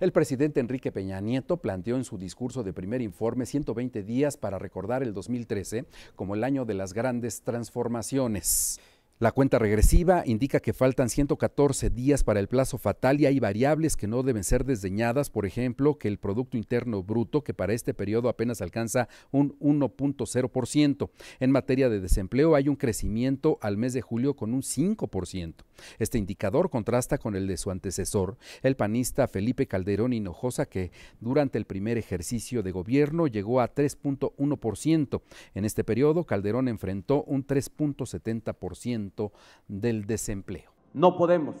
El presidente Enrique Peña Nieto planteó en su discurso de primer informe 120 días para recordar el 2013 como el año de las grandes transformaciones. La cuenta regresiva indica que faltan 114 días para el plazo fatal y hay variables que no deben ser desdeñadas, por ejemplo, que el Producto Interno Bruto, que para este periodo apenas alcanza un 1.0%. En materia de desempleo hay un crecimiento al mes de julio con un 5%. Este indicador contrasta con el de su antecesor, el panista Felipe Calderón Hinojosa, que durante el primer ejercicio de gobierno llegó a 3.1%. En este periodo, Calderón enfrentó un 3.70% del desempleo. No podemos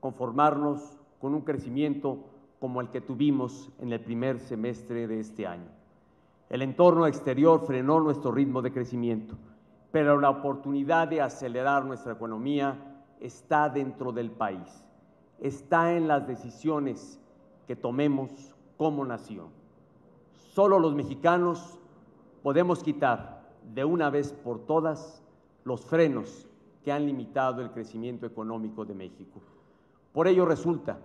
conformarnos con un crecimiento como el que tuvimos en el primer semestre de este año. El entorno exterior frenó nuestro ritmo de crecimiento, pero la oportunidad de acelerar nuestra economía está dentro del país, está en las decisiones que tomemos como nación. Solo los mexicanos podemos quitar de una vez por todas los frenos que han limitado el crecimiento económico de México. Por ello resulta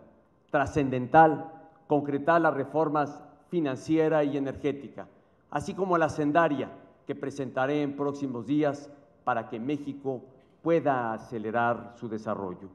trascendental concretar las reformas financiera y energética, así como la sendaria que presentaré en próximos días para que México pueda acelerar su desarrollo.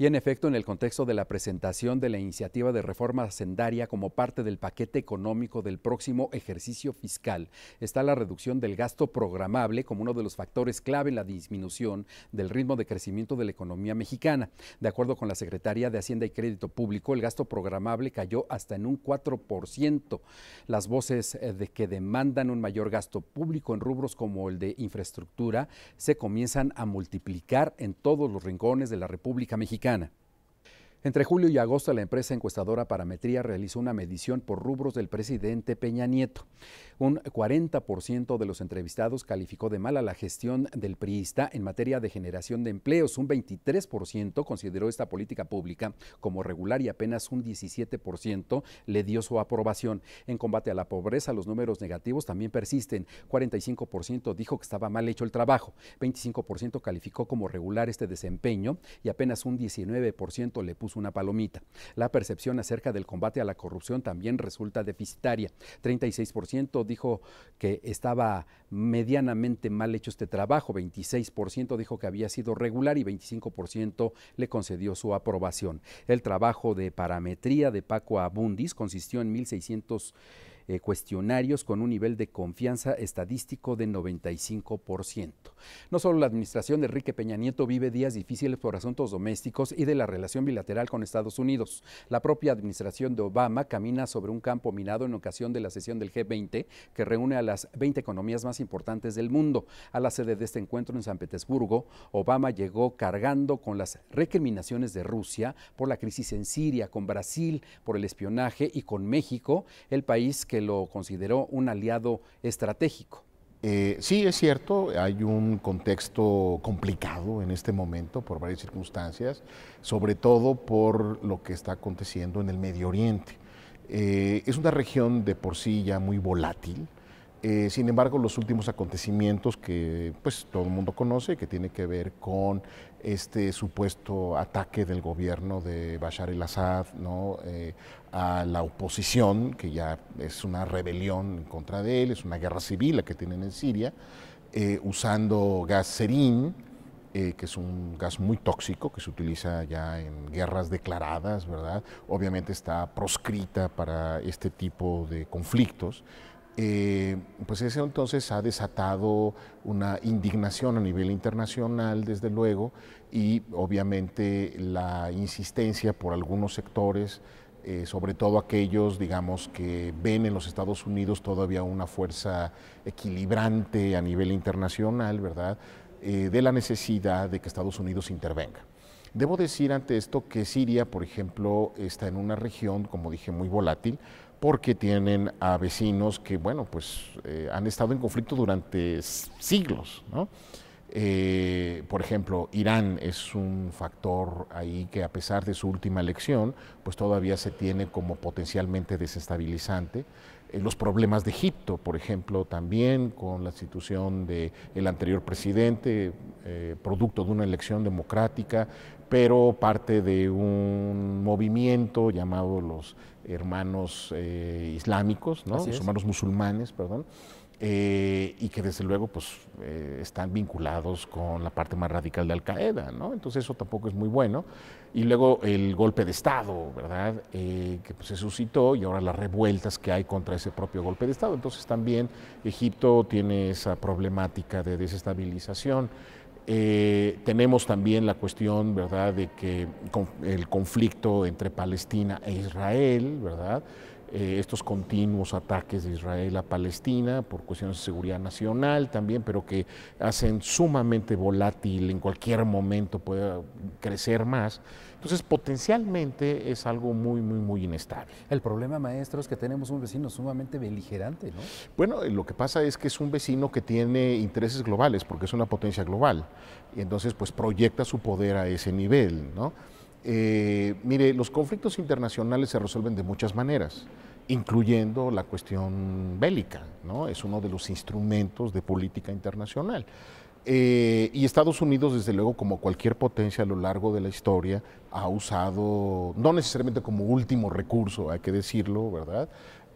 Y en efecto, en el contexto de la presentación de la iniciativa de reforma hacendaria como parte del paquete económico del próximo ejercicio fiscal, está la reducción del gasto programable como uno de los factores clave en la disminución del ritmo de crecimiento de la economía mexicana. De acuerdo con la Secretaría de Hacienda y Crédito Público, el gasto programable cayó hasta en un 4%. Las voces eh, de que demandan un mayor gasto público en rubros como el de infraestructura se comienzan a multiplicar en todos los rincones de la República Mexicana. Americana. Entre julio y agosto, la empresa encuestadora Parametría realizó una medición por rubros del presidente Peña Nieto. Un 40% de los entrevistados calificó de mala la gestión del priista en materia de generación de empleos. Un 23% consideró esta política pública como regular y apenas un 17% le dio su aprobación. En combate a la pobreza, los números negativos también persisten. 45% dijo que estaba mal hecho el trabajo. 25% calificó como regular este desempeño y apenas un 19% le puso una palomita. La percepción acerca del combate a la corrupción también resulta deficitaria. 36% dijo que estaba medianamente mal hecho este trabajo, 26% dijo que había sido regular y 25% le concedió su aprobación. El trabajo de parametría de Paco Abundis consistió en 1.600 eh, cuestionarios con un nivel de confianza estadístico de 95%. No solo la administración de Enrique Peña Nieto vive días difíciles por asuntos domésticos y de la relación bilateral con Estados Unidos. La propia administración de Obama camina sobre un campo minado en ocasión de la sesión del G20 que reúne a las 20 economías más importantes del mundo. A la sede de este encuentro en San Petersburgo, Obama llegó cargando con las recriminaciones de Rusia por la crisis en Siria, con Brasil por el espionaje y con México, el país que lo consideró un aliado estratégico. Eh, sí, es cierto, hay un contexto complicado en este momento por varias circunstancias, sobre todo por lo que está aconteciendo en el Medio Oriente. Eh, es una región de por sí ya muy volátil, eh, sin embargo, los últimos acontecimientos que pues, todo el mundo conoce, que tiene que ver con este supuesto ataque del gobierno de Bashar al assad eh, a la oposición, que ya es una rebelión en contra de él, es una guerra civil la que tienen en Siria, eh, usando gas serín, que es un gas muy tóxico que se utiliza ya en guerras declaradas, ¿verdad? Obviamente está proscrita para este tipo de conflictos, eh, pues ese entonces ha desatado una indignación a nivel internacional, desde luego, y obviamente la insistencia por algunos sectores, eh, sobre todo aquellos, digamos, que ven en los Estados Unidos todavía una fuerza equilibrante a nivel internacional, ¿verdad?, eh, de la necesidad de que Estados Unidos intervenga. Debo decir ante esto que Siria, por ejemplo, está en una región, como dije, muy volátil porque tienen a vecinos que, bueno, pues eh, han estado en conflicto durante siglos, eh, por ejemplo, Irán es un factor ahí que a pesar de su última elección, pues todavía se tiene como potencialmente desestabilizante. Eh, los problemas de Egipto, por ejemplo, también con la institución del el anterior presidente, producto de una elección democrática, pero parte de un movimiento llamado los hermanos eh, islámicos, los hermanos musulmanes, perdón, eh, y que desde luego pues, eh, están vinculados con la parte más radical de Al Qaeda, ¿no? Entonces eso tampoco es muy bueno. Y luego el golpe de Estado, ¿verdad? que pues, se suscitó y ahora las revueltas que hay contra ese propio golpe de Estado. Entonces también Egipto tiene esa problemática de desestabilización. Eh, tenemos también la cuestión, ¿verdad?, de que el conflicto entre Palestina e Israel, ¿verdad?, eh, estos continuos ataques de Israel a Palestina por cuestiones de seguridad nacional también, pero que hacen sumamente volátil, en cualquier momento puede crecer más. Entonces, potencialmente es algo muy, muy, muy inestable. El problema, maestro, es que tenemos un vecino sumamente beligerante, ¿no? Bueno, lo que pasa es que es un vecino que tiene intereses globales, porque es una potencia global. Y entonces, pues proyecta su poder a ese nivel, ¿no? Eh, mire, los conflictos internacionales se resuelven de muchas maneras, incluyendo la cuestión bélica, ¿no? Es uno de los instrumentos de política internacional. Eh, y Estados Unidos, desde luego, como cualquier potencia a lo largo de la historia, ha usado, no necesariamente como último recurso, hay que decirlo, ¿verdad?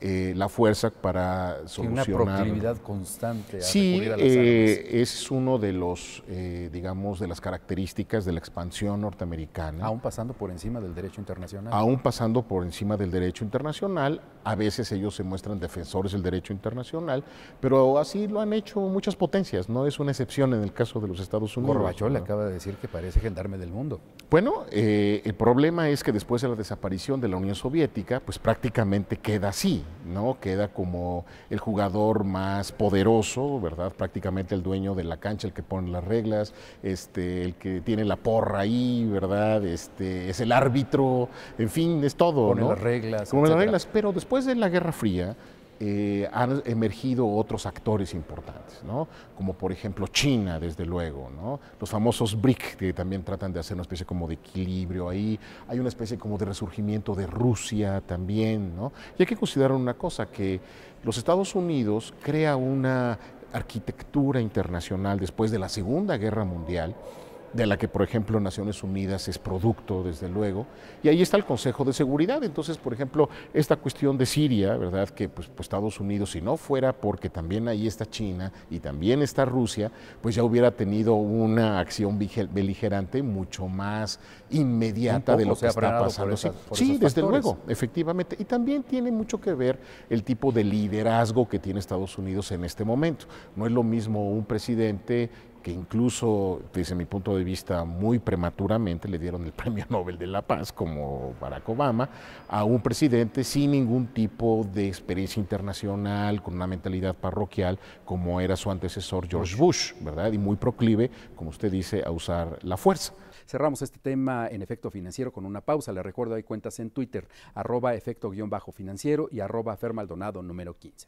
Eh, la fuerza para solucionar. una constante. A sí, eh, es uno de los, eh, digamos, de las características de la expansión norteamericana. Aún pasando por encima del derecho internacional. Aún pasando por encima del derecho internacional, a veces ellos se muestran defensores del derecho internacional, pero así lo han hecho muchas potencias. No es una excepción en el caso de los Estados Unidos. Gorbachev acaba de decir que parece gendarme del mundo. Bueno, el problema es que después de la desaparición de la Unión Soviética, pues prácticamente queda así. ¿no? Queda como el jugador más poderoso, ¿verdad? Prácticamente el dueño de la cancha, el que pone las reglas, este, el que tiene la porra ahí, ¿verdad? Este, es el árbitro, en fin, es todo. Pone las reglas. Pone las reglas, pero después de la Guerra Fría, eh, han emergido otros actores importantes, como por ejemplo China, desde luego, ¿no? los famosos BRIC, que también tratan de hacer una especie como de equilibrio ahí, hay una especie como de resurgimiento de Rusia también, ¿no? y hay que considerar una cosa, que los Estados Unidos crea una arquitectura internacional después de la Segunda Guerra Mundial, de la que, por ejemplo, Naciones Unidas es producto, desde luego, y ahí está el Consejo de Seguridad. Entonces, por ejemplo, esta cuestión de Siria, ¿verdad? Que pues, pues Estados Unidos, si no fuera porque también ahí está China y también está Rusia, pues ya hubiera tenido una acción beligerante mucho más inmediata de lo que está pasando. sí, desde luego, efectivamente. Y también tiene mucho que ver el tipo de liderazgo que tiene Estados Unidos en este momento. No es lo mismo un presidente que incluso, desde mi punto de vista, muy prematuramente le dieron el Premio Nobel de la Paz, como Barack Obama, a un presidente sin ningún tipo de experiencia internacional, con una mentalidad parroquial, como era su antecesor George Bush, ¿verdad? Y muy proclive, como usted dice, a usar la fuerza. Cerramos este tema en efecto financiero con una pausa. Le recuerdo, hay cuentas en Twitter, arroba efecto-financiero y arroba fermaldonado número 15.